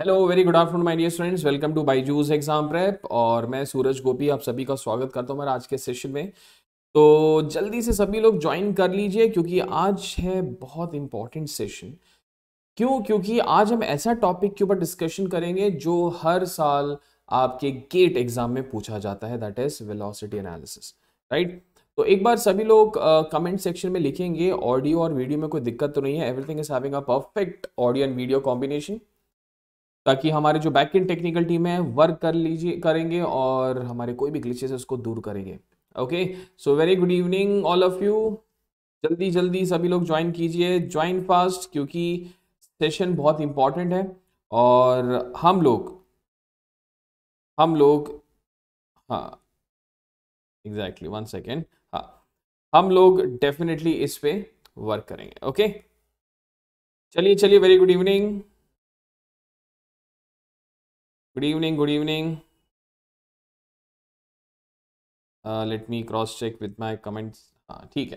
Hello very good afternoon my dear students welcome to Byju's exam prep और मैं सूरज गोपी आप सभी का स्वागत करता हूं हमारे आज के सेशन में तो जल्दी से सभी लोग ज्वाइन कर लीजिए क्योंकि आज है बहुत इंपॉर्टेंट सेशन क्यों क्योंकि आज हम ऐसा टॉपिक के ऊपर डिस्कशन करेंगे जो हर साल आपके गेट एग्जाम में पूछा जाता है that is velocity analysis right तो एक बार सभी लोग कमेंट uh, सेक्शन में लिखेंगे ऑडियो और वीडियो में कोई दिक्कत तो नहीं है everything is having a perfect audio and video combination ताकि हमारे जो बैक एंड टेक्निकल टीम है वर्क कर लीजिए करेंगे और हमारे कोई भी ग्लिचेस उसको दूर करेंगे okay so very good evening all of you जल्दी जल्दी सभी लोग ज्वाइन कीजिए ज्वाइन फास्ट क्योंकि सेशन बहुत इंपॉर्टेंट है और हम लोग हम लोग हाँ एग्जैक्टली वन सेकेंड हाँ हम लोग डेफिनेटली इस पे वर्क करेंगे ओके चलिए चलिए very good evening good evening good evening let me cross check with my comments हाँ ठीक है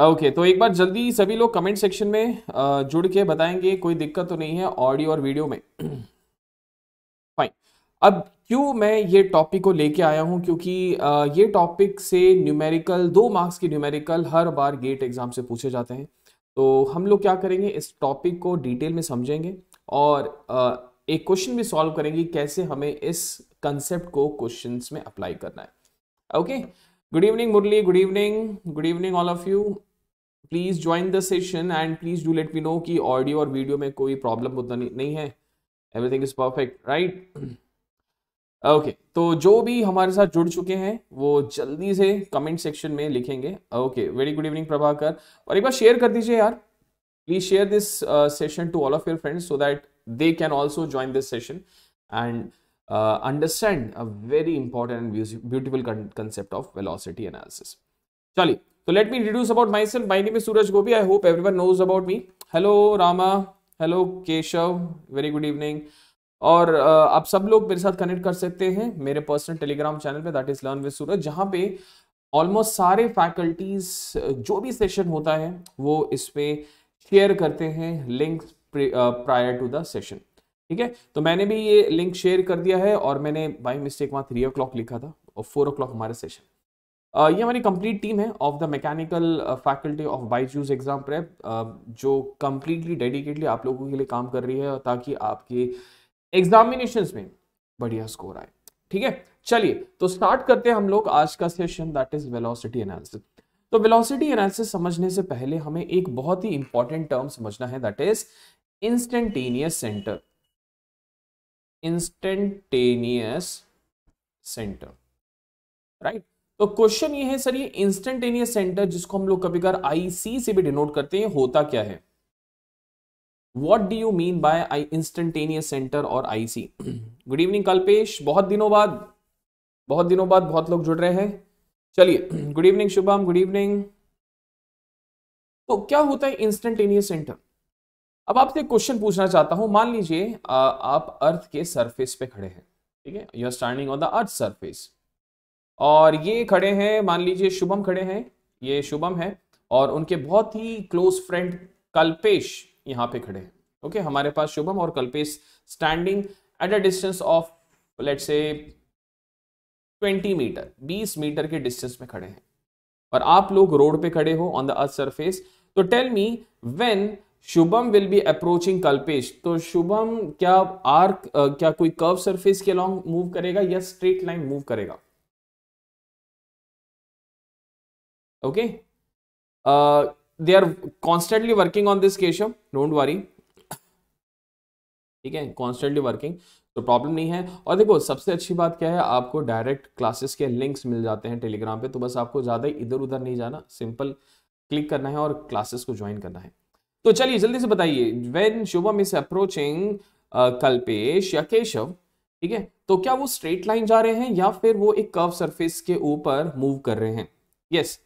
ओके okay, तो एक बार जल्दी सभी लोग कमेंट सेक्शन में uh, जुड़ के बताएंगे कोई दिक्कत तो नहीं है ऑडियो और वीडियो में फाइन अब क्यों मैं ये टॉपिक को लेके आया हूं क्योंकि uh, ये टॉपिक से न्यूमेरिकल दो मार्क्स की न्यूमेरिकल हर बार गेट एग्जाम से पूछे जाते हैं तो हम लोग क्या करेंगे इस टॉपिक को डिटेल में समझेंगे और एक क्वेश्चन भी सॉल्व करेंगे कैसे हमें इस कंसेप्ट को क्वेश्चन में अप्लाई करना है okay good evening Murali good evening good evening all of you please join the session and please do let me know कि ऑडियो और वीडियो में कोई प्रॉब्लम उतना नहीं है everything is perfect right okay तो जो भी हमारे साथ जुड़ चुके हैं वो जल्दी से कमेंट सेक्शन में लिखेंगे okay very good evening Prabhakar और एक बार शेयर कर दीजिए यार please share this uh, session to all of your friends so that they can also join this session and uh, understand a very important and beautiful con concept of velocity analysis. Charlie, so let me introduce about myself. My name is Suraj Gobi. I hope everyone knows about me. Hello Rama, hello Keshav, very good evening. और आप सब लोग मेरे साथ connect कर सकते हैं मेरे पर्सनल टेलीग्राम चैनल पे that is learn with Suraj जहाँ पे ऑलमोस्ट सारे फैकल्टीज जो भी सेशन होता है वो इसमें शेयर करते हैं link prior to the session ठीक है तो मैंने भी ये लिंक शेयर कर दिया है और मैंने बाई मिस्टेक वहाँ थ्री ओ लिखा था और फोर ओ हमारा सेशन ये हमारी कंप्लीट टीम है of the mechanical faculty of Byju's exam prep जो कम्प्लीटली डेडिकेटली आप लोगों के लिए काम कर रही है ताकि आपके एग्जामिनेशन में बढ़िया स्कोर आए ठीक है चलिए तो स्टार्ट करते हैं हम लोग आज का session that is velocity analysis तो वेलोसिटी एनालिसिस समझने से पहले हमें एक बहुत ही इंपॉर्टेंट टर्म समझना है that is instantaneous centre instantaneous centre right तो क्वेश्चन ये है सर ये इंस्टेंटेनियस सेंटर जिसको हम लोग कभी कभी आईसी से भी डिनोट करते हैं होता क्या है what do you mean by I instantaneous centre और आईसी गुड इवनिंग कल्पेश बहुत दिनों बाद बहुत दिनों बाद बहुत लोग जुड़ रहे हैं चलिए good evening Shubham good evening तो क्या होता है इंस्टेंटेनियस सेंटर अब आपसे क्वेश्चन पूछना चाहता हूं मान लीजिए आप अर्थ के सरफेस पे खड़े हैं ठीक है you are standing on the earth surface और ये खड़े हैं मान लीजिए शुभम खड़े हैं ये शुभम है और उनके बहुत ही क्लोज फ्रेंड कल्पेश यहाँ पे खड़े हैं ओके हमारे पास शुभम और Kalpesh standing at a distance of let say twenty metre बीस मीटर के डिस्टेंस में खड़े हैं और आप लोग रोड पे खड़े हो ऑन द अर्थ सरफेस तो tell me when Shubham will be approaching Kalpesh तो शुभम क्या आर्क क्या कोई कर्व सरफेस के अलॉन्ग मूव करेगा या स्ट्रेट लाइन मूव करेगा okay they are constantly working on this Keshav don't worry ठीक है कॉन्स्टेंटली वर्किंग तो प्रॉब्लम नहीं है और देखो सबसे अच्छी बात क्या है आपको डायरेक्ट क्लासेस के लिंक्स मिल जाते हैं टेलीग्राम पे तो बस आपको ज़्यादा इधर उधर नहीं जाना सिंपल क्लिक करना है और क्लासेस को ज्वाइन करना है तो चलिए जल्दी से बताइए when Shubham is approaching Kalpesh या केशव ठीक है तो क्या वो स्ट्रेट लाइन जा रहे हैं या फिर वो एक कर्व सरफेस के ऊपर मूव कर रहे हैं yes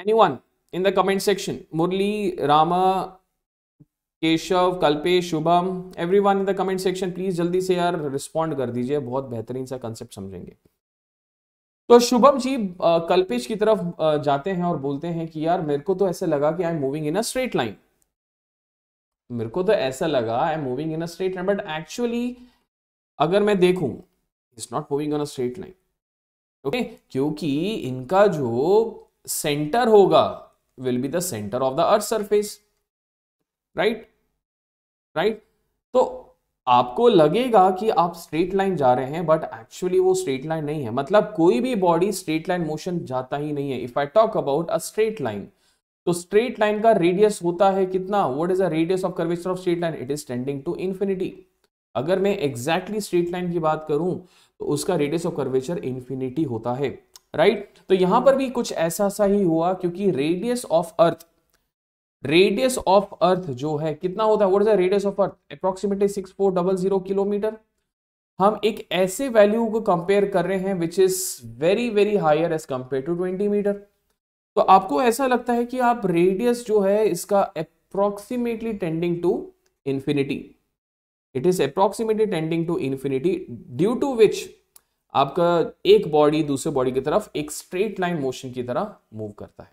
anyone in the comment section Murali Rama Keshav Kalpesh Shubham everyone in the comment section please जल्दी से यार रिस्पॉन्ड कर दीजिए बहुत बेहतरीन सा कंसेप्ट समझेंगे तो शुभम जी कल्पेश की तरफ जाते हैं और बोलते हैं कि यार मेरे को तो ऐसा लगा कि I am moving in a straight line मेरे को तो ऐसा लगा I am moving in a straight line but actually अगर मैं देखू it's not moving on a straight line okay क्योंकि इनका जो सेंटर होगा will be the centre of the earth surface right right तो आपको लगेगा कि आप स्ट्रेट लाइन जा रहे हैं बट एक्चुअली वो स्ट्रेट लाइन नहीं है मतलब कोई भी बॉडी स्ट्रेट लाइन मोशन जाता ही नहीं है if I talk about a straight line तो स्ट्रेट लाइन का रेडियस होता है कितना what is the radius of curvature of straight line it is tending to infinity अगर मैं एग्जैक्टली स्ट्रेट लाइन की बात करूं तो उसका रेडियस ऑफ कर्वेचर इन्फिनिटी होता है राइट right? तो यहां पर भी कुछ ऐसा सा ही हुआ क्योंकि radius of earth radius of earth जो है कितना होता है what radius of earth approximately six four double zero kilometre हम एक ऐसे वैल्यू को कंपेयर कर रहे हैं which is very very higher as compare to twenty metre तो आपको ऐसा लगता है कि आप रेडियस जो है इसका approximately tending to infinity it is approximately tending to infinity due to which आपका एक बॉडी दूसरे बॉडी की तरफ एक स्ट्रेट लाइन मोशन की तरह मूव करता है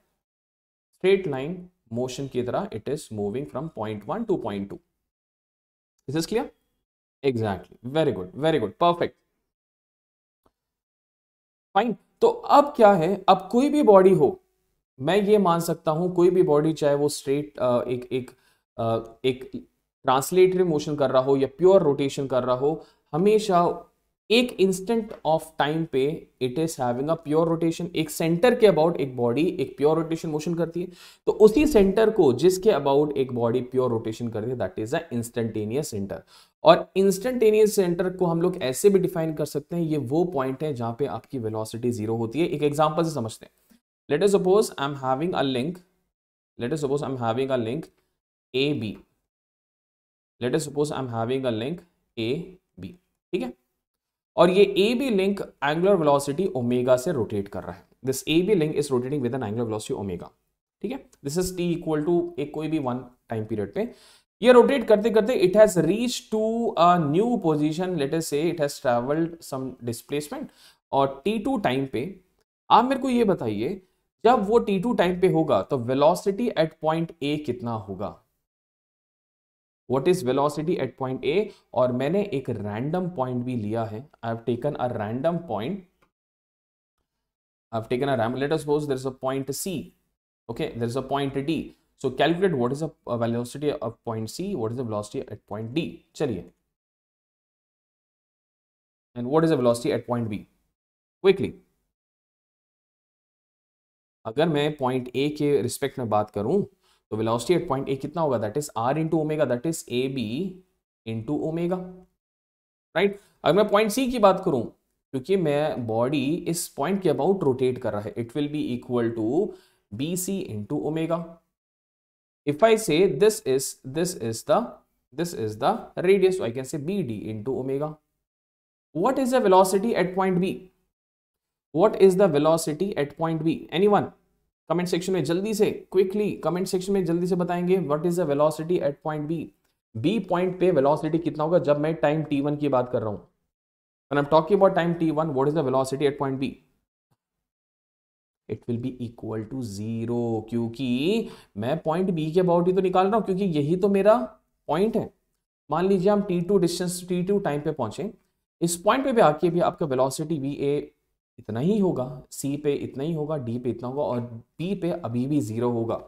स्ट्रेट लाइन मोशन की तरह it is moving from point one to point two is is clear exactly very good very good perfect fine तो अब क्या है अब कोई भी बॉडी हो मैं ये मान सकता हूं कोई भी बॉडी चाहे वो स्ट्रेट एक एक एक ट्रांसलेटरी मोशन कर रहा हो या प्योर रोटेशन कर रहा हो हमेशा एक इंस्टेंट ऑफ टाइम पे it is having a pure rotation एक सेंटर के अबाउट एक बॉडी एक प्योर रोटेशन मोशन करती है तो उसी सेंटर को जिसके अबाउट एक बॉडी प्योर रोटेशन करती है that is a instantaneous centre और इंस्टेंटेनियस सेंटर को हम लोग ऐसे भी डिफाइन कर सकते हैं ये वो पॉइंट है जहां पे आपकी वेलोसिटी जीरो होती है एक एग्जाम्पल से समझते हैं let's suppose I am having a link let's suppose I am having a link A B let's suppose I am having a link A B ठीक है और ये A B link angular velocity omega से rotate कर रहा है this A B link is rotating with an angular velocity omega ठीक है this is t equal to एक कोई भी वन टाइम पीरियड पे ये रोटेट करते करते it has reach to a new position let us say it has travelled some displacement और टी टू टाइम पे आप मेरे को ये बताइए जब वो टी टू टाइम पे होगा तो वेलोसिटी एट पॉइंट ए कितना होगा what is velocity at point A और मैंने एक रैंडम पॉइंट भी लिया है I have taken a random point I have taken a random let us suppose there is a point C okay there is a point d so calculate what is the velocity of point c what is the velocity at point d chaliye and what is the velocity at point b quickly अगर मैं point A के respect में बात करूं तो velocity at point A कितना होगा that is R into omega that is A B into omega right अगर मैं पॉइंट सी की बात करूं क्योंकि मैं बॉडी इस पॉइंट के अबाउट रोटेट कर रहा है it will be equal to B C into omega if I say this is this is the this is the radius I can say B D into omega omega is the the at point B b is the the at point B anyone comment section में जल्दी से quickly comment section में जल्दी से बताएंगे what is the velocity at point B B point पे velocity कितना होगा जब मैं टाइम टी वन की बात कर रहा हूं I talking about time t one what is the velocity at point B it will be equal to zero क्योंकि मैं पॉइंट बी के अबाउट ही तो निकाल रहा हूं क्योंकि यही तो मेरा पॉइंट है मान लीजिए हम t two distance t two time पे पहुंचे इस पॉइंट पे भी आके भी आपका वेलोसिटी वी ए इतना ही होगा सी पे इतना ही होगा डी पे इतना होगा और बी पे अभी भी ज़ीरो होगा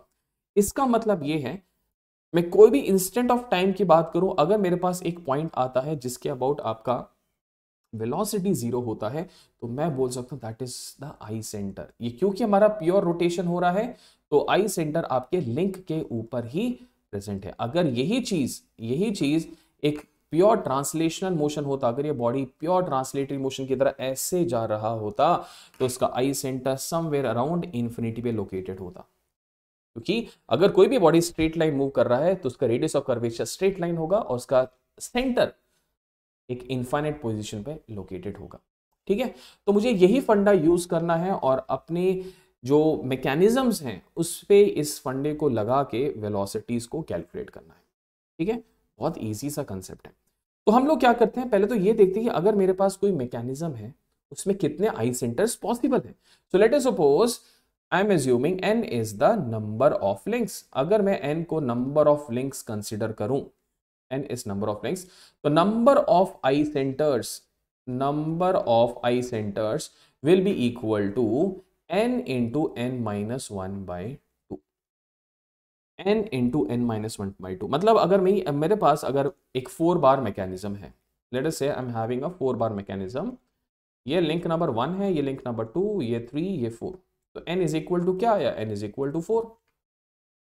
इसका मतलब ये है मैं कोई भी इंस्टेंट ऑफ टाइम की बात करूं अगर मेरे पास एक पॉइंट आता है जिसके अबाउट आपका वेलोसिटी जीरो होता है तो मैं बोल सकता हूँ that is the I centre ये क्योंकि हमारा प्योर रोटेशन हो रहा है तो आई सेंटर आपके लिंक के ऊपर ही प्रेजेंट है अगर यही चीज यही चीज एक प्योर ट्रांसलेशनल मोशन होता अगर ये बॉडी प्योर ट्रांसलेटरी मोशन की तरह ऐसे जा रहा होता तो उसका I centre somewhere around infinity पे लोकेटेड होता क्योंकि तो अगर कोई भी बॉडी स्ट्रेट लाइन मूव कर रहा है तो उसका radius of curvature straight line होगा और उसका सेंटर एक इन्फाइनेट पोजिशन पे लोकेटेड होगा ठीक है तो मुझे यही फंडा यूज करना है और अपने जो मैकेनिज्म्स हैं उस पर इस फंडे को लगा के वेलोसिटीज को कैलकुलेट करना है ठीक है बहुत इजी सा कंसेप्ट है तो हम लोग क्या करते हैं पहले तो ये देखते हैं कि अगर मेरे पास कोई मैकेनिज्म है उसमें कितने आई सेंटर्स पॉसिबल है so let suppose I am assuming N is the number of links अगर मैं एन को नंबर ऑफ लिंक्स कंसिडर करूं N is number of links तो number of I centres number of I centres will be equal to N into N minus one by N into N minus one by two मतलब अगर मैं मेरे पास अगर एक four bar mechanism है let say I am having a four bar mechanism ये link number one है ये लिंक नंबर टू ये थ्री ये फोर तो एन इज इक्वल टू क्या आया N is equal to four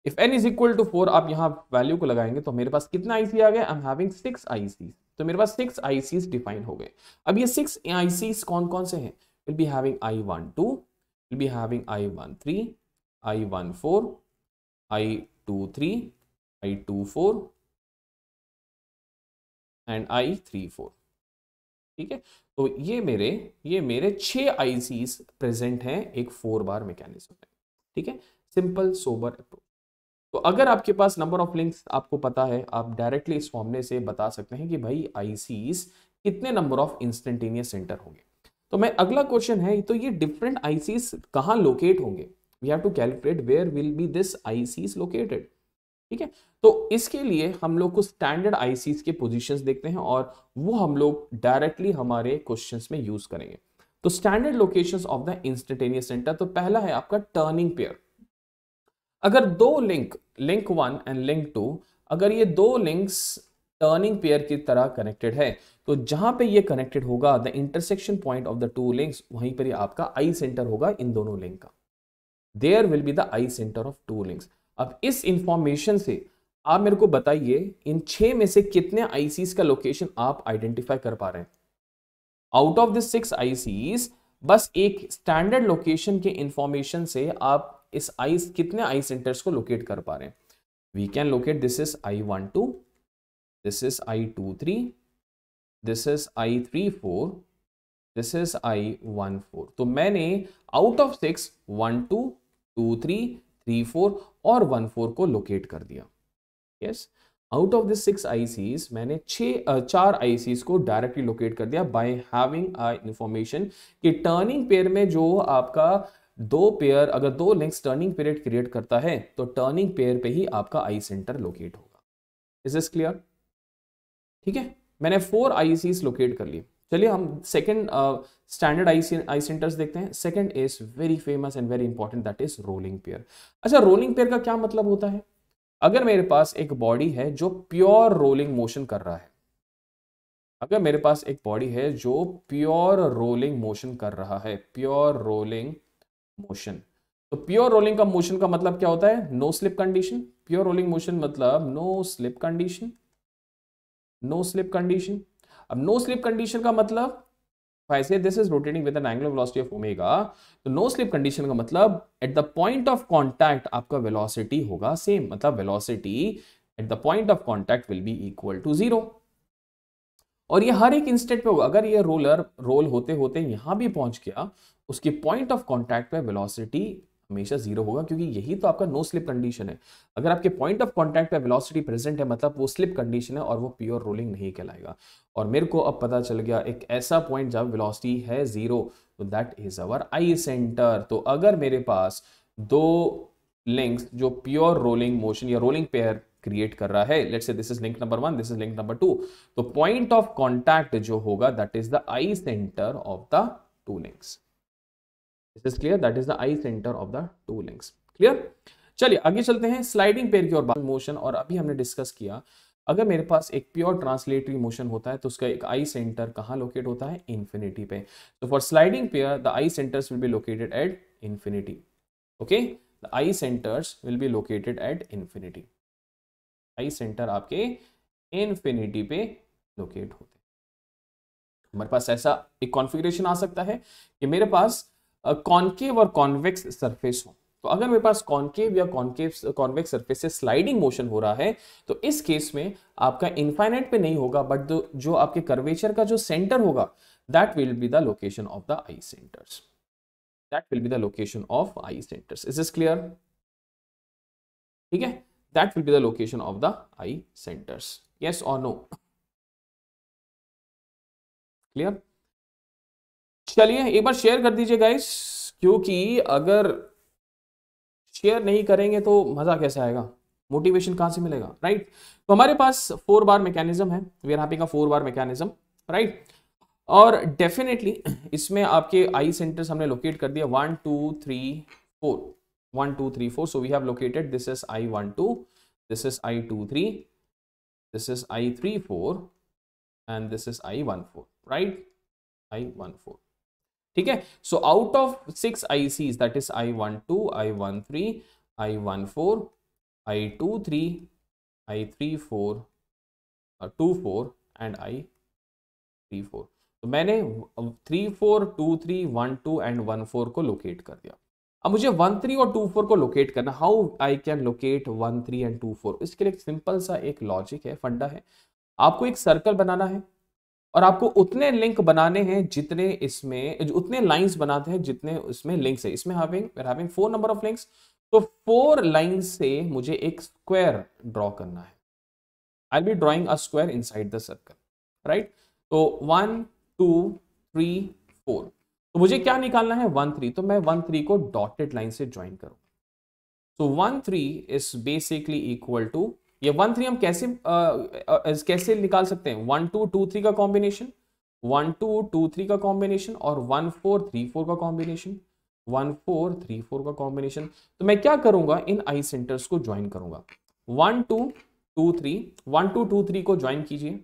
if N is equal to four आप यहाँ वैल्यू को लगाएंगे तो मेरे पास कितना आईसी आ गया I am having six ICs तो मेरे पास सिक्स आईसीज डिफाइन हो गए अब ये सिक्स आईसीज कौन कौन से हैं will be having I one two will be having I one three I one four I two three I two four and I three four ठीक है तो ये मेरे ये मेरे छह आई प्रेजेंट हैं एक फोर बार मैकेनिज्म में ठीक है सिंपल सोबर अप्रोच तो अगर आपके पास नंबर ऑफ लिंक्स आपको पता है आप डायरेक्टली इस फॉर्मले से बता सकते हैं कि भाई आई कितने नंबर ऑफ इंस्टेंटेनियस सेंटर होंगे तो मैं अगला क्वेश्चन है तो ये डिफरेंट आईसीस कहाँ लोकेट होंगे we have to calculate where will be this ICs located ठीक है तो इसके लिए हम लोग को स्टैंडर्ड आईसीज के पोजिशन देखते हैं और वो हम लोग डायरेक्टली हमारे क्वेश्चन में यूज करेंगे तो standard location of the instantaneous centre तो पहला है आपका टर्निंग पेयर अगर दो link link one and link two अगर ये दो लिंक्स टर्निंग पेयर की तरह कनेक्टेड है तो जहां पे ये कनेक्टेड होगा the intersection point of the two links वहीं पर ये आपका आई सेंटर होगा इन दोनों लिंक का there will be the I centre of two links अब इस इंफॉर्मेशन से आप मेरे को बताइए इन छह में से कितने आईसीस का लोकेशन आप आइडेंटिफाई कर पा रहे हैं out of this six ICs बस एक स्टैंडर्ड लोकेशन के इंफॉर्मेशन से आप इस आई कितने आई सेंटर्स को लोकेट कर पा रहे हैं we can locate this is I one two this is I two three this is I three four this is I one four तो मैंने out of six one two two three three four और one four को locate कर दिया yes out of this six ICs मैंने छः चार ICs को डायरेक्टली लोकेट कर दिया बाय हैविंग इंफॉर्मेशन कि टर्निंग पेयर में जो आपका दो पेयर अगर दो लिंक्स टर्निंग पीरियड क्रिएट करता है तो टर्निंग पेयर पे ही आपका आई सेंटर लोकेट होगा इज दिस क्लियर ठीक है मैंने फोर आईसीज लोकेट कर लिया चलिए हम second standard I I centres देखते हैं second is very famous and very important that is rolling pair अच्छा रोलिंग पेयर का क्या मतलब होता है अगर मेरे पास एक बॉडी है जो प्योर रोलिंग मोशन कर रहा है अगर मेरे पास एक बॉडी है जो प्योर रोलिंग मोशन कर रहा है प्योर रोलिंग मोशन तो प्योर रोलिंग का मोशन का मतलब क्या होता है no slip condition pure rolling motion मतलब no slip condition no slip condition अब नो स्लिप कंडीशन का मतलब this is rotating with an angular velocity of omega तो नो स्लिप कंडीशन का मतलब at the point of contact आपका velocity होगा same मतलब velocity at the point of contact will be equal to zero और ये हर एक इंस्टेंट पे अगर ये रोलर रोल होते होते यहां भी पहुंच गया उसके पॉइंट ऑफ कॉन्टैक्ट पे वेलोसिटी हमेशा जीरो होगा क्योंकि यही तो आपका नो स्लिप कंडीशन है अगर आपके पॉइंट ऑफ कॉन्टैक्ट पे वेलोसिटी प्रेजेंट है मतलब वो स्लिप कंडीशन है और वो प्योर रोलिंग नहीं कहलाएगा और मेरे को अब पता चल गया एक ऐसा पॉइंट जब वेलोसिटी है जीरो तो that is our I centre तो अगर मेरे पास दो लिंक्स जो प्योर रोलिंग मोशन या रोलिंग पेयर क्रिएट कर रहा है let's say this is link number one this is link number two तो पॉइंट ऑफ कॉन्टैक्ट जो होगा that is the I centre of the two links this is clear that is the I centre of the two links clear चलिए आगे चलते हैं sliding pair की ओर बात motion और अभी हमने डिस्कस किया अगर मेरे पास एक प्योर ट्रांसलेटरी मोशन होता है तो उसका एक आई सेंटर कहाँ लोकेट होता है इन्फिनिटी पे तो for sliding pair the I centres will be located at infinity okay the I centres will be located at infinity I centre आपके इन्फिनिटी पे लोकेट होते हैं हमारे पास ऐसा एक कॉन्फिग्रेशन आ सकता है कि मेरे पास कॉन्केव और कॉन्वेक्स सरफेस हो तो अगर मेरे पास कॉन्केव या कॉन्केव कॉन्वेक्स सरफेस से स्लाइडिंग मोशन हो रहा है तो इस केस में आपका इन्फाइनाइट पे नहीं होगा बट जो आपके कर्वेचर का जो सेंटर होगा that will be the location of the I centres that will be the location of I centres is is clear ठीक है that will be the location of the I centres yes और no clear चलिए एक बार share कर दीजिए guys क्योंकि अगर share नहीं करेंगे तो मज़ा कैसे आएगा मोटिवेशन कहां से मिलेगा राइट तो हमारे पास फोर बार मैकेनिज्म है वेयर आर का फोर बार मैकेनिज्म राइट और डेफिनेटली इसमें आपके आई सेंटर्स हमने लोकेट कर दिया one two three four one two three four so we have located this is I one two this is I two three this is I three four and this is I one four right I one four ठीक है so out of six I C that is I one two I one three I one four I two three I three four two four and I three four तो मैंने three four two three one two and one four को locate कर दिया अब मुझे one three और two four को locate करना how I can locate one three and two four इसके लिए सिंपल सा एक लॉजिक है फंडा है आपको एक सर्कल बनाना है और आपको उतने लिंक बनाने हैं जितने इसमें उतने लाइंस बनाते हैं जितने इसमें लिंक्स है इसमें having having four number of links तो फोर लाइन से मुझे एक स्क्वायर ड्रॉ करना है I be drawing a square inside the circle right तो वन टू थ्री फोर तो मुझे क्या निकालना है वन थ्री तो मैं वन थ्री को डॉटेड लाइन से ज्वाइन करूँ so one three is basically equal to ये वन थ्री हम कैसे आ, आ, कैसे निकाल सकते हैं वन टू टू थ्री का combination one two two three का कॉम्बिनेशन और वन फोर थ्री फोर का combination one four three four का कॉम्बिनेशन तो मैं क्या करूंगा इन आई सेंटर्स को ज्वाइन करूंगा one two two three one two two three को ज्वाइन कीजिए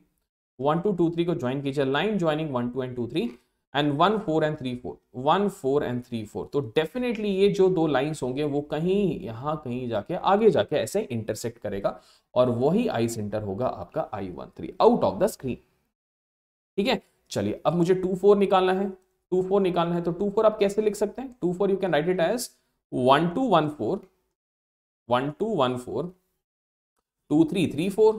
वन टू टू थ्री को ज्वाइन कीजिए line joining one two and two three and one four and three four one four and three four तो definitely ये जो दो lines होंगे वो कहीं यहाँ कहीं जाके आगे जाके ऐसे इंटरसेक्ट करेगा और वही आई सेंटर होगा आपका I one three out of the screen ठीक है चलिए अब मुझे टू फोर निकालना है टू फोर निकालना है तो टू फोर आप कैसे लिख सकते हैं two four you can write it as one two one four one two one four two three three four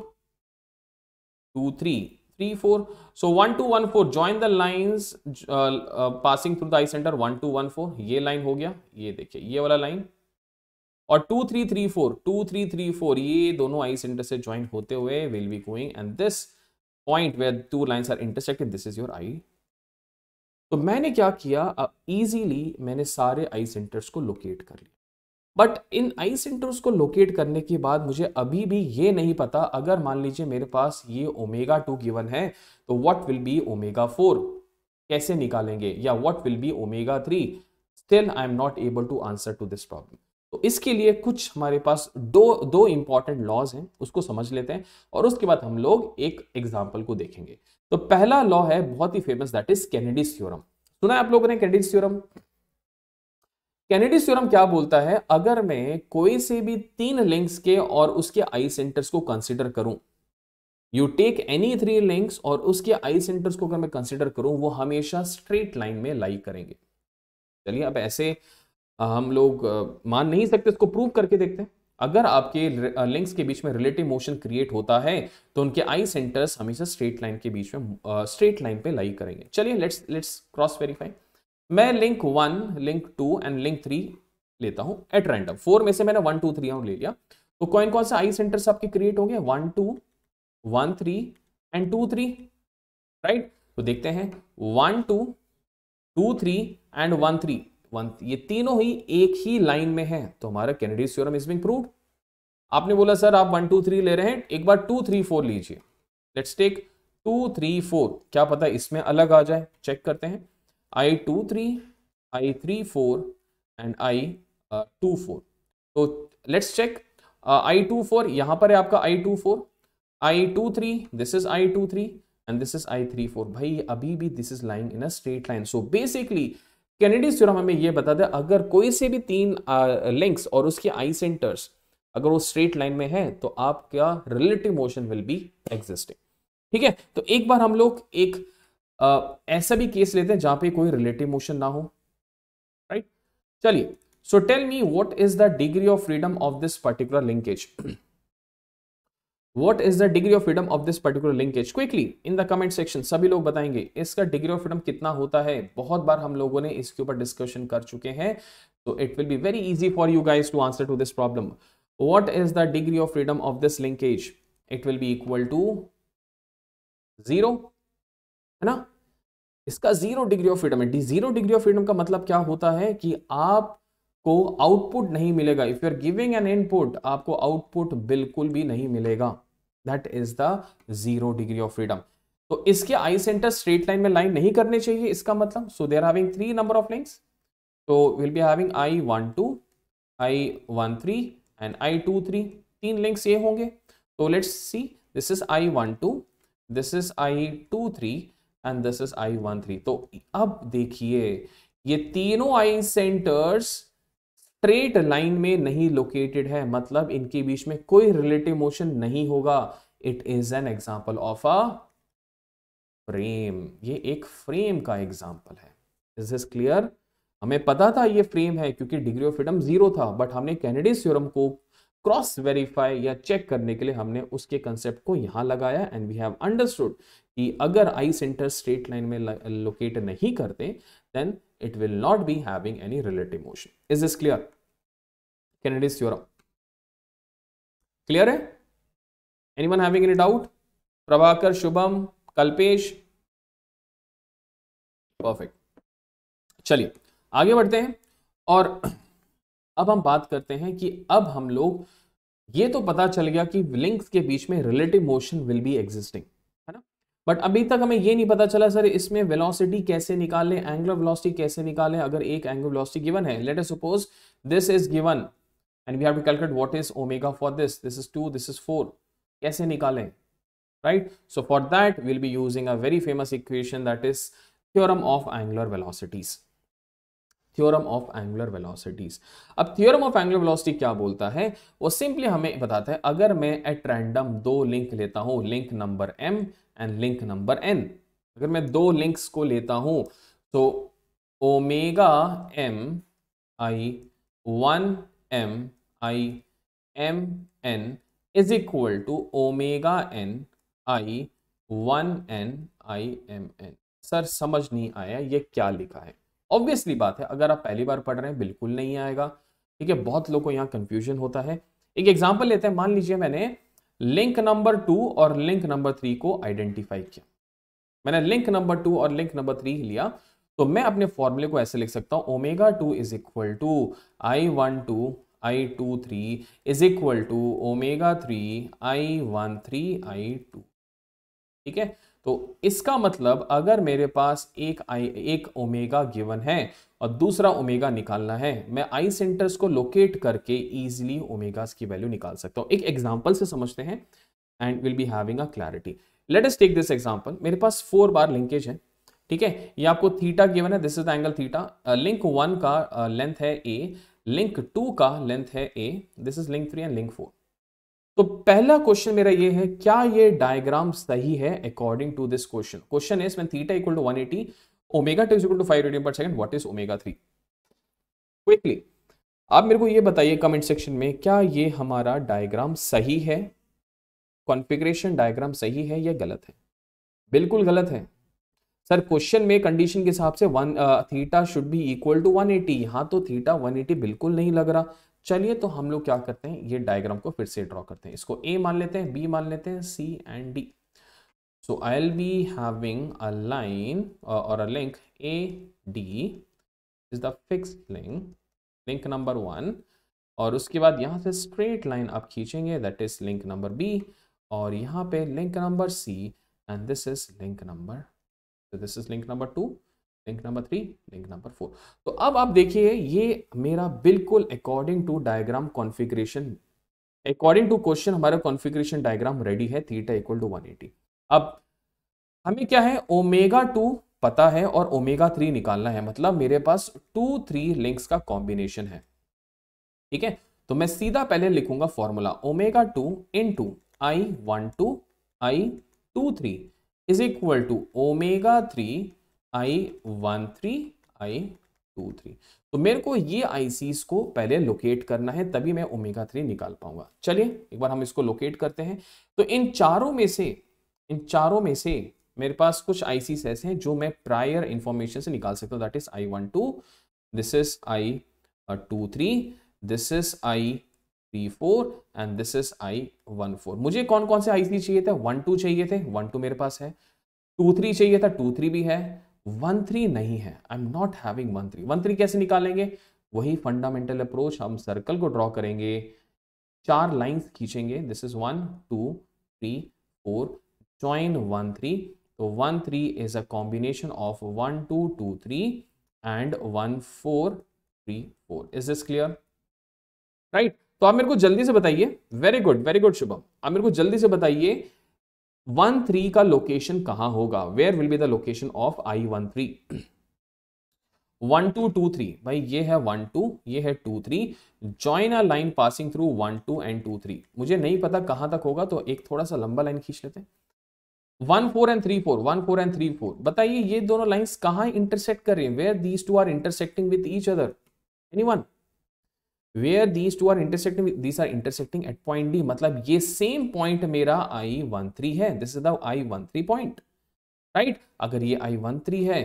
two three three four so one two one four join the line passing through the I centre one two one four ये line हो गया ये देखिए ये वाला line और two three three four two three three four ये दोनों आई सेंटर से ज्वाइन होते हुए will be going and this point where two lines are intersected this is your I तो मैंने क्या किया अब इजीली मैंने सारे आई सेंटर्स को लोकेट कर लिया बट इन आई सेंटर्स को लोकेट करने के बाद मुझे अभी भी ये नहीं पता अगर मान लीजिए मेरे पास ये ओमेगा टू गिवन है तो what will be omega four कैसे निकालेंगे या what will be omega three still I am not able to answer to this problem तो इसके लिए कुछ हमारे पास दो दो इंपॉर्टेंट लॉज हैं उसको समझ लेते हैं और उसके बाद हम लोग एक एग्जाम्पल को देखेंगे तो पहला लॉ है बहुत ही famous that is Kennedy's theorem सुना है आप लोगों ने कैनेडिस थ्योरम कैनेडी सीरम क्या बोलता है अगर मैं कोई से भी तीन लिंक्स के और उसके आई सेंटर्स को कंसिडर करूं you take any three links और उसके आई सेंटर्स को अगर मैं कंसिडर करूं वो हमेशा स्ट्रेट लाइन में लाई करेंगे चलिए अब ऐसे हम लोग मान नहीं सकते इसको प्रूव करके देखते हैं अगर आपके लिंक्स के बीच में रिलेटिव मोशन क्रिएट होता है तो उनके आई सेंटर्स हमेशा स्ट्रेट लाइन के बीच में स्ट्रेट लाइन पे लाई करेंगे चलिए लेट्स लेट्स क्रॉस वेरीफाई मैं link one link two and link three लेता हूं एट रैंडम फोर में से मैंने वन टू थ्री ले लिया तो कौन कौन सा आई सेंटर आपके क्रिएट हो गए one two one three and two three right तो देखते हैं one two two three and one three one ये तीनों ही एक ही लाइन में है तो हमारा Kennedy theorem is being proved आपने बोला सर आप वन टू थ्री ले रहे हैं एक बार टू थ्री फोर लीजिए let's take two three four क्या पता इसमें अलग आ जाए चेक करते हैं I23, I34 एंड आई तो let's check I two four यहाँ पर है आपका I two this is I and this is I भाई अभी भी this is lying in a straight line so basically Kennedy theorem हमें यह बता अगर कोई से भी तीन लिंक्स uh, और उसके आई सेंटर्स अगर वो स्ट्रेट लाइन में है तो आपका relative motion will be existing ठीक है तो एक बार हम लोग एक ऐसा भी केस लेते हैं जहां पे कोई रिलेटिव मोशन ना हो राइट चलिए so tell me what is the degree of freedom of this particular linkage what is the degree of freedom of this particular linkage quickly in the comment section सभी लोग बताएंगे इसका degree of freedom कितना होता है बहुत बार हम लोगों ने इसके ऊपर डिस्कशन कर चुके हैं तो it will be very easy for you guys to answer to this problem what is the degree of freedom of this linkage it will be equal to zero है ना इसका जीरो डिग्री ऑफ फ्रीडम है D zero degree of freedom का मतलब क्या होता है कि आप को आउटपुट नहीं मिलेगा if you are giving an input आपको आउटपुट बिल्कुल भी नहीं मिलेगा that is the zero degree of freedom तो इसके आई सेंटर स्ट्रेट लाइन में लाइन नहीं करने चाहिए इसका मतलब so they are having three number of links तो will be having I one two I one three and I two three तीन लिंक्स ये होंगे तो let's see this is I one two this is I two three and this is I one three तो अब देखिए ये तीनों आई centres straight line में नहीं लोकेटेड है मतलब इनके बीच में कोई रिलेटिव मोशन नहीं होगा it is an example of a frame ये एक फ्रेम का एग्जाम्पल है इज दिस क्लियर हमें पता था ये फ्रेम है क्योंकि डिग्री ऑफ फ्रीडम जीरो था बट हमने कैनेडी थ्योरम को क्रॉस वेरीफाई या चेक करने के लिए हमने उसके कंसेप्ट को यहाँ लगाया एंड वी हैव अंडरस्टूड कि अगर आई सेंटर स्ट्रेट लाइन में लोकेट नहीं करते then it will not be having any relative motion is this clear can it is theorem clear है any one having any doubt Prabhakar Shubham Kalpesh perfect चलिए आगे बढ़ते हैं और अब हम बात करते हैं कि अब हम लोग ये तो पता चल गया कि लिंक्स के बीच में relative motion will be existing है ना बट अभी तक हमें ये नहीं पता चला सर इसमें वेलोसिटी कैसे निकालें एंगुलर वेलोसिटी कैसे निकालें अगर एक एंगुलर वेलोसिटी गिवन है let us suppose this is given and we have to calculate what is omega for this this is two this is four कैसे निकालें right so for that will be using a very famous equation that is theorem of angular velocities theorem of angular velocities अब theorem of angular velocity क्या बोलता है वो simply हमें बताता है अगर मैं एट रैंडम दो लिंक लेता हूं link number M and link number N अगर मैं दो लिंक्स को लेता हूं तो omega M I one M I M N is equal to omega N I one N I M N sir समझ नहीं आया ये क्या लिखा है ऑब्वियसली बात है अगर आप पहली बार पढ़ रहे हैं बिल्कुल नहीं आएगा ठीक है बहुत लोगों को यहाँ कंफ्यूजन होता है एक एग्जाम्पल लेते हैं मान लीजिए मैंने लिंक नंबर टू और लिंक नंबर थ्री को आइडेंटिफाई किया मैंने लिंक नंबर टू और लिंक नंबर थ्री लिया तो मैं अपने फॉर्मूले को ऐसे लिख सकता हूं omega two is equal to I one two I two three is equal to omega three I one three I two ठीक है तो इसका मतलब अगर मेरे पास एक आई एक ओमेगा गिवन है और दूसरा ओमेगा निकालना है मैं आई सेंटर्स को लोकेट करके ईजिली ओमेगास की वैल्यू निकाल सकता हूँ एक एग्जाम्पल से समझते हैं and will be having a clarity let's take this example मेरे पास फोर बार लिंकेज है ठीक है ये आपको थीटा गिवन है this is the angle theta link one का लेंथ uh, है ए लिंक टू का लेंथ है A this is link three and link four तो पहला क्वेश्चन मेरा ये है क्या ये डायग्राम सही है according to this question question is when theta equal to 180 omega टेज equal to 5 radian per second what is omega 3 quickly आप मेरे को ये बताइए कमेंट सेक्शन में क्या ये हमारा डायग्राम सही है कॉन्फ़िगरेशन डायग्राम सही है या गलत है बिल्कुल गलत है सर क्वेश्चन में कंडीशन के हिसाब से one theta should be equal to 180 at यहाँ तो थीटा 180 बिल्कुल नहीं लग रहा चलिए तो हम लोग क्या करते हैं ये डायग्राम को फिर से ड्रॉ करते हैं इसको ए मान लेते हैं बी मान लेते हैं C and D so I'll be having a line और a link A D is the fix link link number one और उसके बाद यहाँ से स्ट्रेट लाइन आप खींचेंगे that is link number B और यहाँ पे link number C and this is link number this is link number two link number three link number four तो अब आप देखिए ये मेरा बिल्कुल according to diagram configuration according to question हमारा कॉन्फिग्रेशन डायग्राम रेडी है थीटा इक्वल टू 180 अब हमें क्या है ओमेगा टू पता है और ओमेगा थ्री निकालना है मतलब मेरे पास टू थ्री लिंक्स का कॉम्बिनेशन है ठीक है तो मैं सीधा पहले लिखूंगा formula omega two into I one two I two three is equal to omega three I one three I two three तो मेरे को ये आईसीस को पहले लोकेट करना है तभी मैं ओमेगा थ्री निकाल पाऊंगा चलिए एक बार हम इसको लोकेट करते हैं तो इन चारों में से इन चारों में से मेरे पास कुछ आईसीस ऐसे हैं जो मैं प्रायर इंफॉर्मेशन से निकाल सकता हूँ that is I one two this is I two three this is I three four and this is I one four मुझे कौन कौन से आईसी चाहिए था वन टू चाहिए थे वन टू मेरे पास है टू थ्री चाहिए था टू थ्री भी है वन थ्री नहीं है I am not having one three one three कैसे निकालेंगे वही फंडामेंटल अप्रोच हम सर्कल को ड्रॉ करेंगे चार लाइंस खींचेंगे this is one two three four join one three तो one three is a combination of one two two three and one four three four is this clear right तो आप मेरे को जल्दी से बताइए very good very good Shubham आप मेरे को जल्दी से बताइए वन थ्री का लोकेशन कहां होगा where will be the location of I one three one two two three भाई ये है वन टू ये है two three join a line passing through one two and two three मुझे नहीं पता कहां तक होगा तो एक थोड़ा सा लंबा लाइन खींच लेते हैं one four and three four one four and three four बताइए ये दोनों लाइन्स कहां इंटरसेक्ट कर रही हैं where these two are intersecting with each other any one where these two are intersecting these are intersecting at point D मतलब ये same point मेरा आई वन थ्री है this is the I one three point right अगर ये आई one three है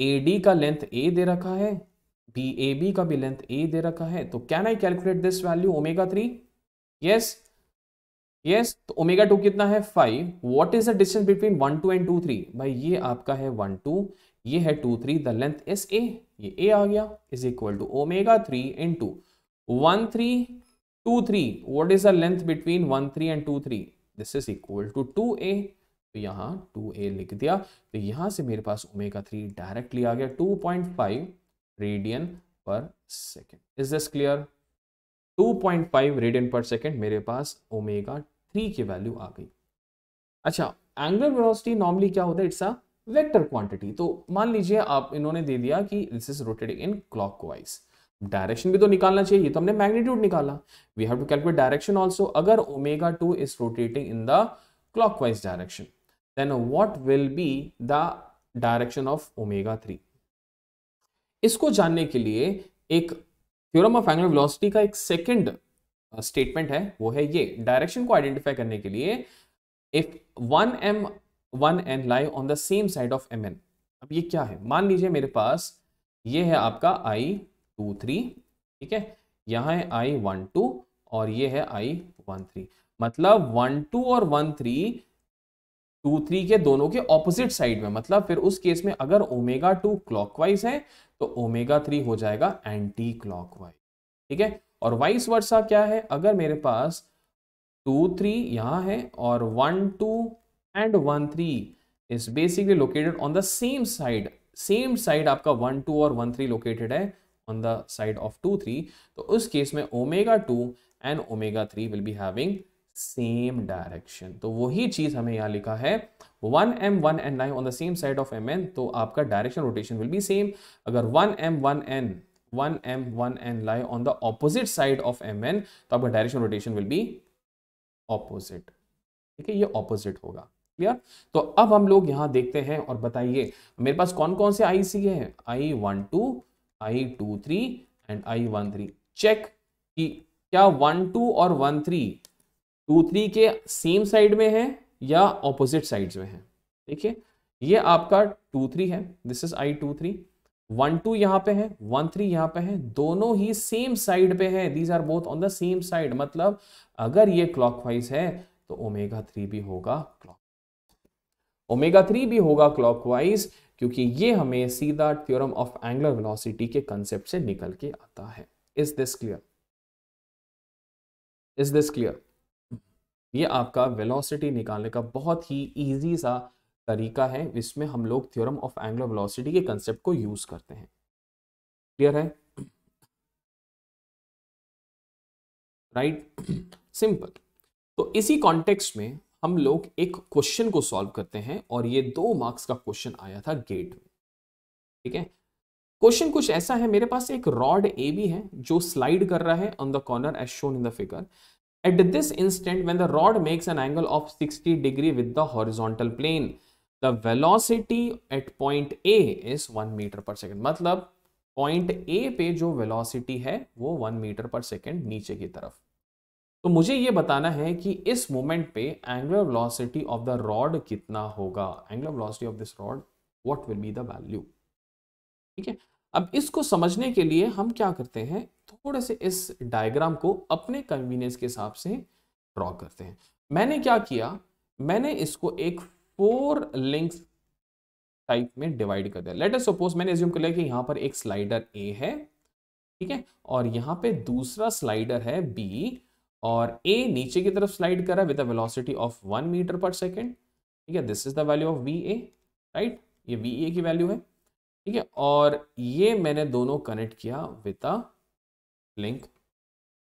A D का length ए दे रखा है बी ए बी का भी लेंथ ए दे रखा है तो can I calculate this value omega three yes yes तो ओमेगा टू कितना है five what is the distance between one two and two three भाई ये आपका है वन टू ये है two three the length is A ये ए आ गया is equal to omega three into one three two three what is the length between one three and two three this is equal to two A तो यहाँ to ए लिख दिया तो यहाँ से मेरे पास ओमेगा थ्री डायरेक्टली आ गया two point five radian per second is this clear two point five radian per second मेरे पास ओमेगा थ्री की वैल्यू आ गई अच्छा एंगुलर वेलोसिटी नॉर्मली क्या होता है इट्स अ वेक्टर क्वांटिटी तो मान लीजिए आप इन्होंने दे दिया कि this is rotating in clockwise direction भी तो निकालना चाहिए तो हमने मैग्नीट्यूड निकाला we have to calculate direction also अगर omega two is rotating in the clockwise direction then what will be the direction of omega three इसको जानने के लिए एक थ्योरम ऑफ एंगुलर वेलोसिटी का एक सेकेंड स्टेटमेंट uh, है वो है ये डायरेक्शन को आइडेंटिफाई करने के लिए if one M one N lie on the same side of M N अब ये क्या है मान लीजिए मेरे पास ये है आपका आई टू थ्री ठीक है यहाँ है आई वन टू और ये है आई वन थ्री मतलब वन टू और वन थ्री टू थ्री के दोनों के ऑपोजिट साइड में मतलब फिर उस केस में अगर ओमेगा टू क्लॉकवाइज है तो ओमेगा थ्री हो जाएगा एंटी क्लॉकवाइज ठीक है और वाइस वर्षा क्या है अगर मेरे पास टू थ्री यहाँ है और one two and one three is basically located on the same side same side आपका वन टू और वन थ्री लोकेटेड है on the side of two three तो उस केस में omega two and omega three will be having same direction तो वही चीज हमें यहाँ लिखा है one M one N lie on the same side of M N तो आपका direction rotation will B same अगर one M one N one M one N lie on the opposite side of M N तो आपका direction rotation will be opposite ठीक है ये opposite होगा clear तो अब हम लोग यहाँ देखते हैं और बताइए मेरे पास कौन कौन से आई सी है I one two I two three and I one three check कि क्या वन टू और वन थ्री टू थ्री के सेम साइड में है या ऑपोजिट साइड्स में है देखिए ये आपका टू थ्री है this is I two three one two यहाँ पे है वन थ्री यहाँ पे है दोनों ही सेम साइड पे है these are both on the same side मतलब अगर ये क्लॉकवाइज है तो ओमेगा थ्री भी होगा क्लॉक ओमेगा थ्री भी होगा क्लॉकवाइज क्योंकि ये हमें सीधा थ्योरम ऑफ एंगुलर वेलोसिटी के कंसेप्ट से निकल के आता है is this clear is this clear ये आपका वेलोसिटी निकालने का बहुत ही इजी सा तरीका है जिसमें हम लोग थ्योरम ऑफ एंगुलर वेलोसिटी के कंसेप्ट को यूज करते हैं क्लियर है राइट right? सिंपल तो इसी कॉन्टेक्स्ट में हम लोग एक क्वेश्चन को सॉल्व करते हैं और ये दो मार्क्स का क्वेश्चन आया था गेट में ठीक है क्वेश्चन कुछ ऐसा है मेरे पास एक रॉड ए बी है जो स्लाइड कर रहा है on the corner as shown in the figure at this instant when the rod makes an angle of 60 degree with the horizontal plane the velocity at point A is one metre per second मतलब point A पे जो velocity है वो one metre per second नीचे की तरफ तो मुझे ये बताना है कि इस मोमेंट पे angular velocity of the rod कितना होगा angular velocity of this rod what will be the value ठीक है अब इसको समझने के लिए हम क्या करते हैं थोड़े से इस डायग्राम को अपने कन्वीनियंस के हिसाब से ड्रॉ करते हैं मैंने क्या किया मैंने इसको एक फोर लिंक्स टाइप में डिवाइड कर दिया लेटर सपोज मैंने एज्यूम कर लिया कि यहाँ पर एक स्लाइडर ए है ठीक है और यहाँ पे दूसरा स्लाइडर है बी और ए नीचे की तरफ स्लाइड करा with a velocity of one metre per second ठीक है this is the value of V A right ये वी ए की वैल्यू है ठीक है और ये मैंने दोनों कनेक्ट किया विद अ लिंक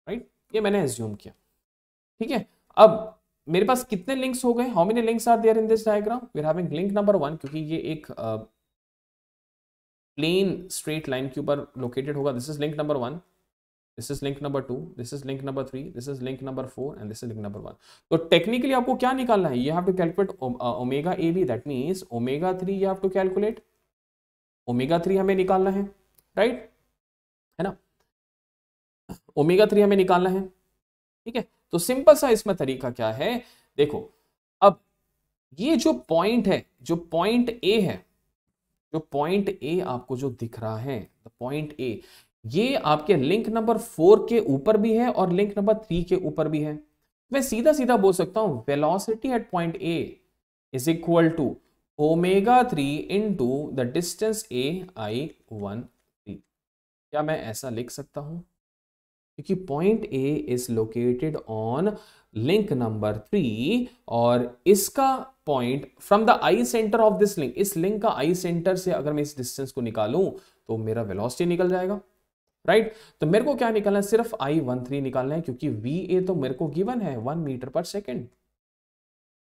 राइट ये मैंने एज्यूम किया ठीक है अब मेरे पास कितने लिंक्स हो गए how many links are there in this diagram we are having link number one क्योंकि ये एक प्लेन स्ट्रेट लाइन के ऊपर लोकेटेड होगा this is link number one this is link number two this is link number three this is link number four and this is link number one तो technically आपको क्या निकालना है you have to calculate omega A B that means omega three you have to calculate omega three हमें निकालना है right right? है ना ओमेगा थ्री हमें निकालना है ठीक है तो सिंपल सा इसमें तरीका क्या है देखो अब ये जो पॉइंट है जो पॉइंट ए है जो पॉइंट ए आपको जो दिख रहा है पॉइंट ए ये आपके लिंक नंबर फोर के ऊपर भी है और लिंक नंबर थ्री के ऊपर भी है मैं सीधा सीधा बोल सकता हूं velocity at point A is equal to omega three into the distance A I one three क्या मैं ऐसा लिख सकता हूं क्योंकि point A is located on link number three और इसका point from the I centre of this link इस लिंक का आई सेंटर से अगर मैं इस डिस्टेंस को निकालूं तो मेरा वेलोसिटी निकल जाएगा राइट right? तो मेरे को क्या निकालना है सिर्फ आई वन थ्री निकालना है क्योंकि वी ए तो मेरे को गिवन है वन मीटर पर सेकेंड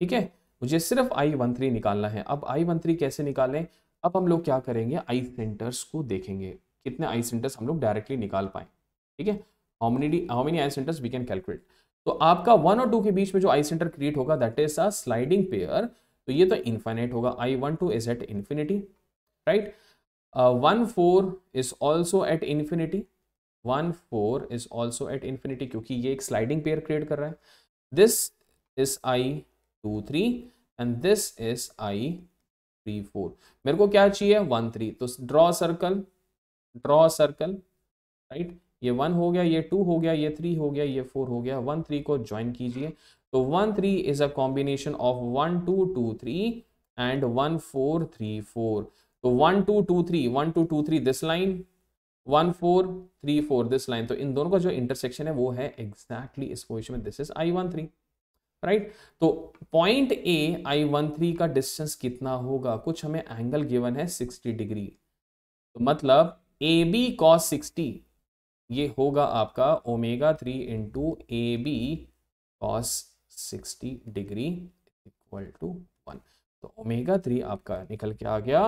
ठीक है मुझे सिर्फ आई वन थ्री निकालना है अब आई वन थ्री कैसे निकालें अब हम लोग क्या करेंगे आई सेंटर्स को देखेंगे कितने आई सेंटर्स हम लोग डायरेक्टली निकाल पाए ठीक है how many how many I centres we can calculate तो आपका वन और टू के बीच में जो आई सेंटर क्रिएट होगा that is a sliding pair तो ये तो इन्फाइनाइट होगा I one two is at infinity right right? One four is also at infinity one four is also at infinity क्योंकि ये एक स्लाइडिंग पेयर क्रिएट कर रहा है this is I two three and this is I three four मेरे को क्या चाहिए वन थ्री तो draw circle draw circle right ये वन हो गया ये टू हो गया ये थ्री हो गया ये फोर हो गया वन थ्री को ज्वाइन कीजिए तो one three is a combination of one two two three and one four three four तो one two two three one two two three this line one four three four this line तो इन दोनों का जो intersection है वो है exactly exactly इस पोजिशन में this is I one three right तो point A I one three का डिस्टेंस कितना होगा कुछ हमें एंगल गिवन है सिक्सटी डिग्री तो मतलब ए बी कॉस सिक्सटी ये होगा आपका omega three into A B cos sixty degree equal to तो ओमेगा थ्री आपका निकल के आ गया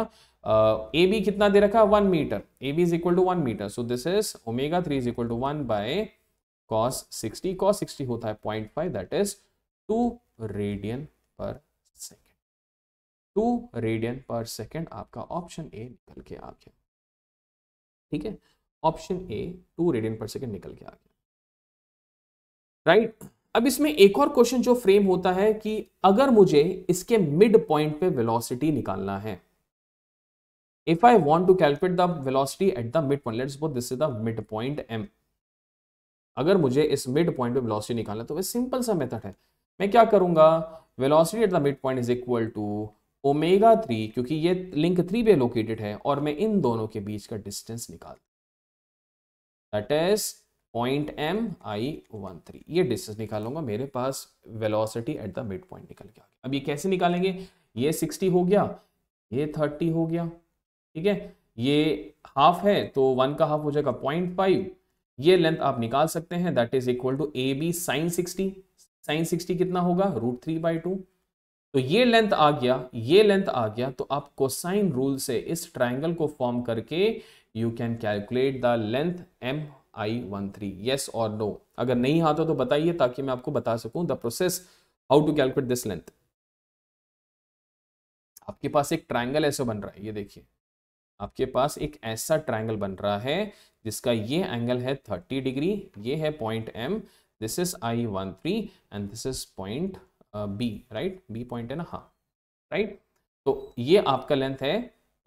ए बी कितना दे रखा one metre A B is equal to one metre so this is omega three is equal to one by cos sixty cos sixty होता है point five that is two radian per second two radian per second आपका option A निकल के आ गया ठीक है option A two radian per second निकल के आ गया राइट right? अब इसमें एक और क्वेश्चन जो फ्रेम होता है कि अगर मुझे इसके मिड पॉइंट पे वेलोसिटी निकालना है if I want to calculate the velocity at the mid point let's this is the mid point M अगर मुझे इस मिड पॉइंट पे वेलोसिटी निकालना तो वह सिंपल सा मेथड है मैं क्या करूंगा velocity at the mid point is equal to omega three क्योंकि ये लिंक थ्री पे लोकेटेड है और मैं इन दोनों के बीच का डिस्टेंस निकाल that is point M I one three ये डिस्टेंस निकालूंगा मेरे पास velocity at the mid point निकल के आ गया अब ये कैसे निकालेंगे ये सिक्सटी हो गया ये थर्टी हो गया ठीक है ये हाफ है तो वन का हाफ हो जाएगा पॉइंट फाइव ये लेंथ आप निकाल सकते हैं that is equal to A B sine sixty sine sixty कितना होगा रूट थ्री बाई टू तो ये लेंथ आ गया ये लेंथ आ गया तो आप कोसाइन रूल से इस ट्राइंगल को फॉर्म करके you can calculate the length M I one three yes और नो अगर नहीं आता तो बताइए ताकि मैं आपको बता सकूं the process how to calculate this length आपके पास एक ट्राइंगल ऐसा बन रहा है ये देखिए आपके पास एक ऐसा ट्राइंगल बन रहा है जिसका ये एंगल है थर्टी डिग्री ये है point M this is I one three and this is point B right B point है ना हाँ राइट right? तो ये आपका लेंथ है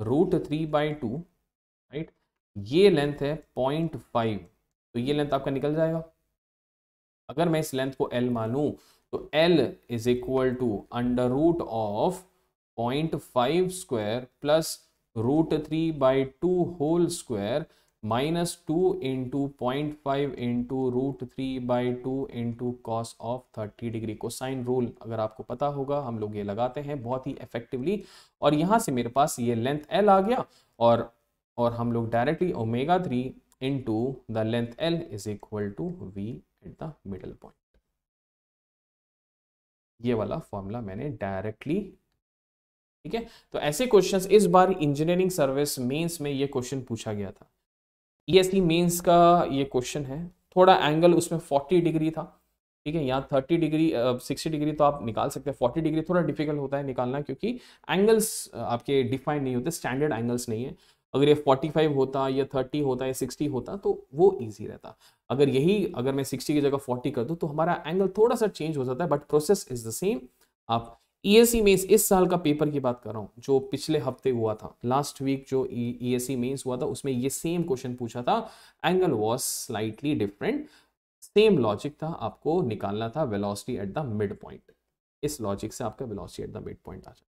root three by two right ये लेंथ है पॉइंट फाइव तो ये लेंथ आपका निकल जाएगा अगर मैं इस लेंथ को एल मानू तो L is equal to under root of point five square plus root three by two whole square minus two into point five into root three by two into cos of thirty degree को sine rule अगर आपको पता होगा हम लोग ये लगाते हैं बहुत ही इफेक्टिवली और यहाँ से मेरे पास ये लेंथ एल आ गया और और हम लोग directly omega three into the length L is equal to V at the middle point. ये वाला फॉर्मूला मैंने डायरेक्टली ठीक है तो ऐसे क्वेश्चंस इस बार इंजीनियरिंग सर्विस मेंस में ये क्वेश्चन पूछा गया था ईएससी मेंस का ये क्वेश्चन है थोड़ा एंगल उसमें 40 डिग्री था ठीक है यहाँ 30 डिग्री 60 डिग्री तो आप निकाल सकते हैं 40 डिग्री थोड़ा डिफिकल्ट होता है निकालना क्योंकि एंगल्स आपके डिफाइंड नहीं होते स्टैंडर्ड एंगल्स नहीं है अगर ये 45 होता या 30 होता या 60 होता तो वो ईजी रहता अगर यही अगर मैं 60 की जगह 40 कर दूँ तो हमारा एंगल थोड़ा सा चेंज हो जाता है but process is the same आप ई e में e इस साल का पेपर की बात कर रहा हूँ जो पिछले हफ्ते हुआ था लास्ट वीक जो ई एस मेंस हुआ था उसमें ये सेम क्वेश्चन पूछा था angle was slightly different same logic था आपको निकालना था velocity at the mid point इस लॉजिक से आपका velocity at the mid point आ जाए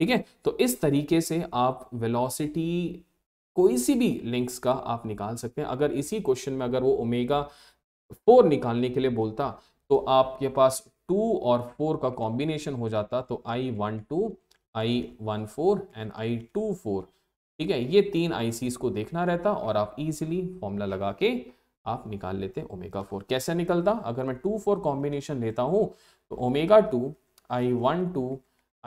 ठीक है तो इस तरीके से आप वेलोसिटी कोई सी भी लिंक्स का आप निकाल सकते हैं अगर इसी क्वेश्चन में अगर वो ओमेगा फोर निकालने के लिए बोलता तो आपके पास टू और फोर का कॉम्बिनेशन हो जाता तो I one two I one four and I two four ठीक है ये तीन आई को देखना रहता और आप इजिली फॉर्मूला लगा के आप निकाल लेते ओमेगा फोर कैसे निकलता अगर मैं टू फोर कॉम्बिनेशन लेता हूँ तो omega two I one two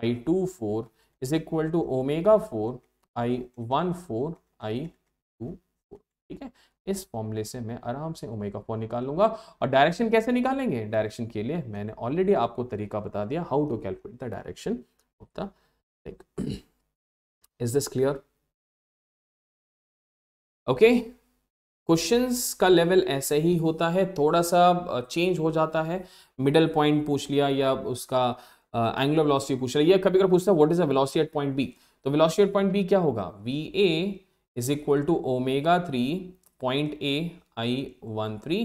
I two four is equal to omega four I one four I two four ठीक है इस फॉर्मूले से मैं आराम से ओमेगा फोर निकाल लूंगा और डायरेक्शन कैसे निकालेंगे डायरेक्शन के लिए मैंने ऑलरेडी आपको तरीका बता दिया how to calculate the direction of the like is this clear okay questions का लेवल ऐसे ही होता है थोड़ा सा चेंज हो जाता है मिडल पॉइंट पूछ लिया या उसका एंगुलर वेलोसिटी पूछ लिया या कभी कभी पूछता है what is the velocity at point B तो वेलोसिटी एट पॉइंट बी क्या होगा V A is equal to omega three point A I one three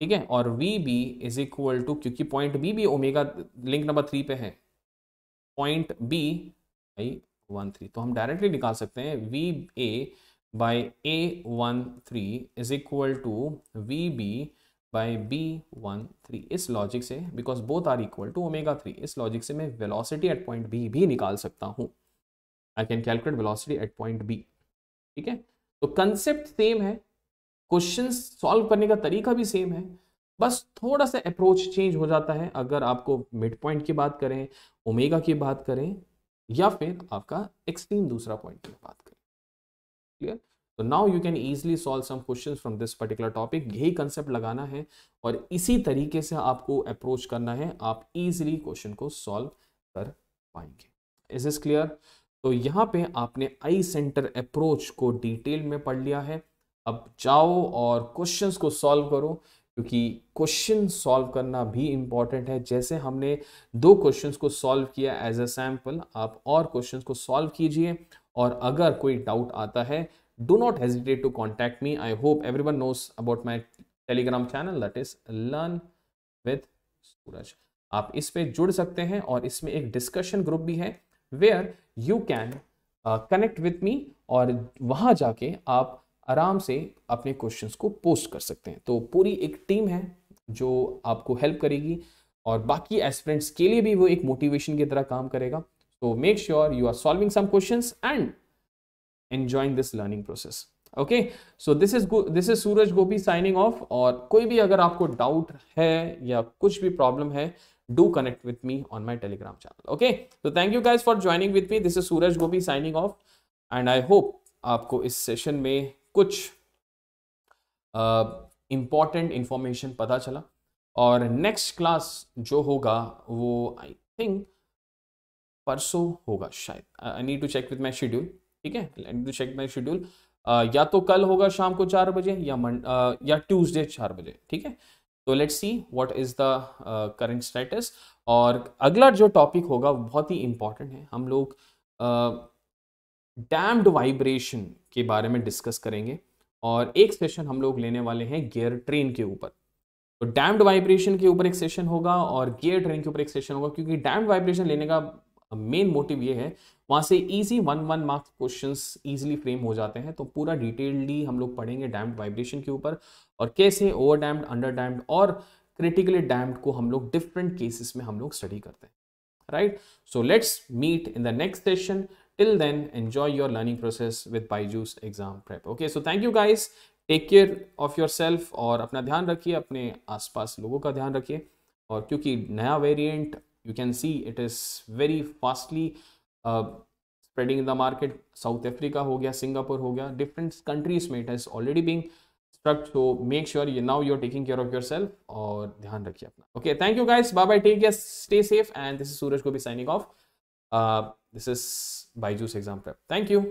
ठीक है और V B is equal to क्योंकि पॉइंट बी भी ओमेगा लिंक नंबर थ्री पे है point B I one three तो हम डायरेक्टली निकाल सकते हैं V A by A one three is equal to V B bye B one three इस लॉजिक से because both are equal to omega three इस लॉजिक से मैं वेलोसिटी एट पॉइंट बी भी निकाल सकता हूँ I can calculate velocity at point B ठीक है तो कंसेप्ट सेम है क्वेश्चन सॉल्व करने का तरीका भी सेम है बस थोड़ा सा अप्रोच चेंज हो जाता है अगर आपको मिड पॉइंट की बात करें ओमेगा की बात करें या फिर आपका एक्सट्रीम दूसरा पॉइंट की बात करें क्लियर तो now you can easily solve some question from this particular topic यही कंसेप्ट लगाना है और इसी तरीके से आपको अप्रोच करना है आप इजिली क्वेश्चन को सॉल्व कर पाएंगे इज इज क्लियर तो यहाँ पे आपने आई सेंटर अप्रोच को डिटेल में पढ़ लिया है अब जाओ और क्वेश्चंस को सॉल्व करो क्योंकि क्वेश्चन सॉल्व करना भी इम्पॉर्टेंट है जैसे हमने दो क्वेश्चंस को सॉल्व किया एज अ सैम्पल आप और क्वेश्चंस को सॉल्व कीजिए और अगर कोई डाउट आता है do not hesitate to contact me I hope everyone knows about my telegram channel that is learn with Suraj आप इस पर जुड़ सकते हैं और इसमें एक डिस्कशन ग्रुप भी है where you can connect with me और वहाँ जाके आप आराम से अपने क्वेश्चंस को पोस्ट कर सकते हैं तो पूरी एक टीम है जो आपको हेल्प करेगी और बाकी एस्पिरेंट्स के लिए भी वो एक मोटिवेशन की तरह काम करेगा तो make sure you are solving some questions and enjoying this learning process okay so this is this is Suraj Gopi signing off और कोई भी अगर आपको डाउट है या कुछ भी प्रॉब्लम है do connect with me on my telegram channel okay so thank you guys for joining with me this is suraj gobi signing off and i hope आपको इस सेशन में कुछ इम्पॉर्टेंट इन्फॉर्मेशन पता चला और नेक्स्ट क्लास जो होगा वो आई थिंक परसों होगा शायद I need to check with my schedule ठीक है I need to check my schedule या तो कल होगा शाम को चार बजे या मंड uh, या ट्यूसडे चार बजे ठीक है तो let's see what is the current status और अगला जो टॉपिक होगा बहुत ही इम्पॉर्टेंट है हम लोग डैम्ड uh, वाइब्रेशन के बारे में डिस्कस करेंगे और एक सेशन हम लोग लेने वाले हैं गियर ट्रेन के ऊपर तो डैम्ड वाइब्रेशन के ऊपर एक सेशन होगा और गियर ट्रेन के ऊपर एक सेशन होगा क्योंकि डैम्ड वाइब्रेशन लेने का मेन मोटिव ये है वहाँ से easy one one marks questions easily frame हो जाते हैं तो पूरा डिटेल्डली हम लोग पढ़ेंगे डैम्ड वाइब्रेशन के ऊपर और कैसे ओवर डैम्ड अंडर डैम्ड और क्रिटिकली डैम्ड को हम लोग डिफरेंट केसेस में हम लोग स्टडी करते हैं right so let's meet in the next session till then enjoy your learning process with Byju's exam prep okay so thank you guys take care of your और अपना ध्यान रखिए अपने आसपास लोगों का ध्यान रखिए और क्योंकि नया variant you can see it is very fastly uh, spreading in the market south africa ho gaya singapore ho gaya different countries mein it has already been struck so make sure you now you're taking care of yourself or dhyan rakhi apna okay thank you guys bye bye take care stay safe and this is suraj gobi signing off uh, this is byju's exam prep thank you